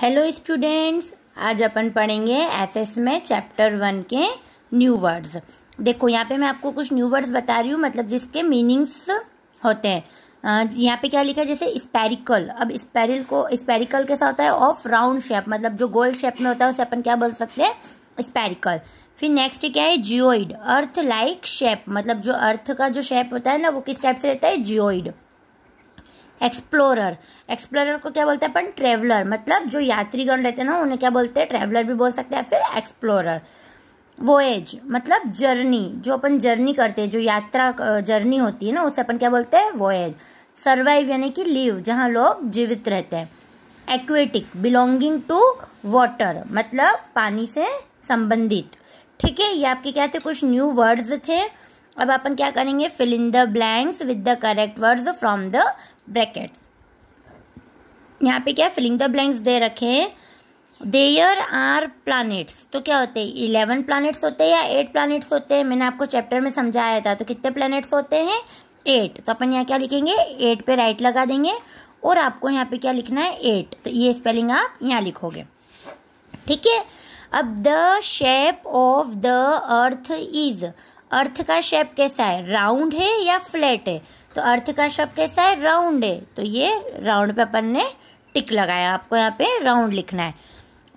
hello students आज अपन पढ़ेंगे S में चैप्टर वन के न्यू वर्ड्स देखो यहाँ पे मैं आपको कुछ न्यू वर्ड्स बता रही हूँ मतलब जिसके मीनिंग्स होते हैं यहाँ पे क्या लिखा है जैसे स्पेरिकल अब स्पेरिल को स्पेरिकल कैसा होता है ऑफ राउंड शेप मतलब जो गोल शेप में होता है उसे अपन क्या बोल सकते हैं स्पेरिकल फिर नेक्स्ट क्या है जियोइड अर्थ लाइक शेप मतलब जो अर्थ का जो शेप होता है ना वो किस टाइप से रहता है जियोइड एक्सप्लोरर एक्सप्लोरर को क्या बोलते हैं अपन ट्रेवलर मतलब जो यात्रीगण रहते हैं ना उन्हें क्या बोलते हैं ट्रेवलर भी बोल सकते हैं फिर एक्सप्लोरर वोएज मतलब जर्नी जो अपन जर्नी करते हैं जो यात्रा जर्नी होती है ना उसे अपन क्या बोलते हैं वोएज सर्वाइव यानी कि लिव जहाँ लोग जीवित रहते हैं एक्वेटिक बिलोंगिंग टू वाटर मतलब पानी से संबंधित ठीक है ये आपके क्या थे कुछ न्यू वर्ड्स थे अब अपन क्या करेंगे fill in the blanks with the correct words from the bracket यहाँ पे क्या फिलिंग द ब्लैंक्स दे रखे हैं देयर आर प्लानिट्स तो क्या होते हैं इलेवन प्लानिट्स होते हैं या एट प्लानिट्स होते हैं मैंने आपको चैप्टर में समझाया था तो कितने प्लानिट्स होते हैं एट तो अपन यहाँ क्या लिखेंगे एट पे राइट लगा देंगे और आपको यहाँ पे क्या लिखना है एट तो ये स्पेलिंग आप यहाँ लिखोगे ठीक है अब the shape of the earth is earth का शेप कैसा है राउंड है या फ्लैट है तो अर्थ का शेप कैसा है राउंड है तो ये राउंड पे अपन ने टिक लगाया आपको यहाँ पे राउंड लिखना है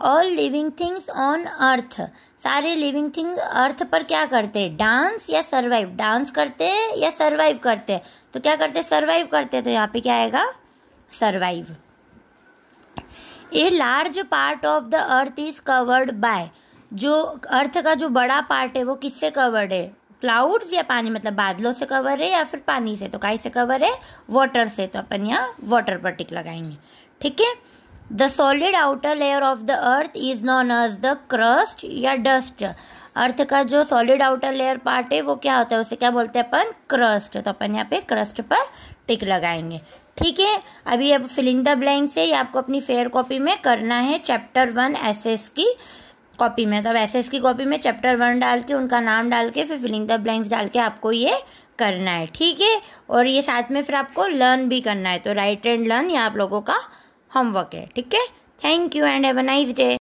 all living things on earth सारे लिविंग थिंग्स अर्थ पर क्या करते हैं डांस या सर्वाइव डांस करते हैं या सर्वाइव करते हैं तो क्या करते हैं सर्वाइव करते हैं तो यहाँ पे क्या आएगा survive a large part of the earth is covered by जो अर्थ का जो बड़ा पार्ट है वो किससे कवर्ड है क्लाउड्स या पानी मतलब बादलों से कवर है या फिर पानी से तो कहीं से कवर है वाटर से तो अपन यहाँ वाटर पर टिक लगाएंगे ठीक है the solid outer layer of the earth is known as the crust या डस्ट अर्थ का जो सॉलिड आउटर लेयर पार्ट है वो क्या होता है उसे क्या बोलते हैं अपन क्रस्ट तो अपन यहाँ पे क्रस्ट पर टिक लगाएंगे ठीक है अभी अब फिलिंग द ब्लैंक से ये आपको अपनी फेयर कॉपी में करना है चैप्टर वन एस की कॉपी में तो अब एस की कॉपी में चैप्टर वन डाल के उनका नाम डाल के फिर फिलिंग द ब्लैंक्स डाल के आपको ये करना है ठीक है और ये साथ में फिर आपको लर्न भी करना है तो राइट एंड लर्न ये आप लोगों का होमवर्क है ठीक है thank you and have a nice day